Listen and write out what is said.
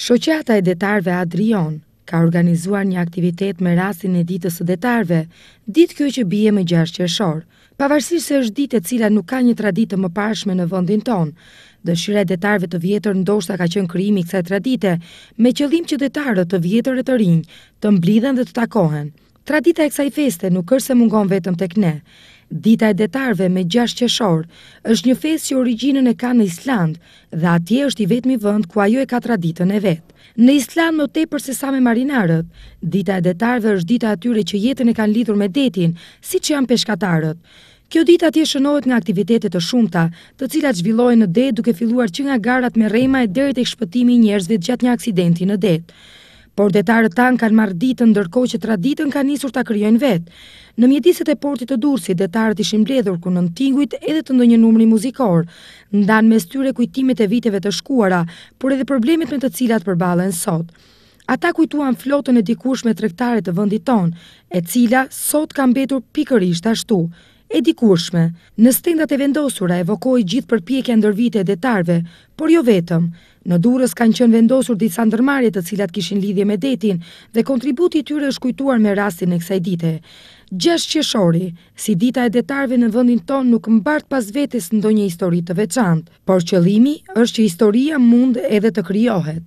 Shoqata e detarve Adrion ka organizuar një aktivitet me rastin e ditës së detarve, ditë kjo që bie me 6 qershor. Pavarësisht se është ditë e cila nuk ka një traditë më pashme në vendin tonë, dëshira e detarve të vjetër ndoshta ka qenë krijimi kësaj tradite me qëllim që detarët të vjetër e të rinj të mblidhen dhe të takohen. Tradita e kësaj feste nuk është se mungon vetëm tek ne, Dita e detarve me 6 qeshor është një fesë që originën e ka në Island dhe atje është i vetëmi vënd ku ajo e ka traditën e vetë. Në Island më te përse sa me marinarët, dita e detarve është dita atyre që jetën e kanë lidhur me detin, si që janë peshkatarët. Kjo dita atje shënohet nga aktivitetet të shumta, të cilat zhvillohen në det duke filluar që nga garat me rejma e deret e shpëtimi njerëzve gjatë një aksidenti në detë por detarët tanë kanë marrë ditë ndërkohë që traditën kanë nisur ta krijojnë vet. Në mjediset e portit të Durrësit, detarët ishin mbledhur ku në tingujt edhe të ndonjë numri muzikor, ndan mes tyre kujtimet e viteve të shkuara, por edhe problemet me të cilat përballen sot. Ata kujtuan flotën e me tregtare të vendit ton, e cila sot ka mbetur pikërisht ashtu e dikurshme. Në stendat e vendosura evokoj gjithë për pjekja ndër vite e detarve, por jo vetëm. Në durës kanë qënë vendosur disa ndërmarjet të cilat kishin lidhje me detin dhe kontributi tyre është kujtuar me rastin e kësaj dite. Gjesh që shori, si dita e detarve në vëndin ton nuk mbart pas vetes në do një histori të veçant, por qëlimi është që historia mund edhe të kryohet.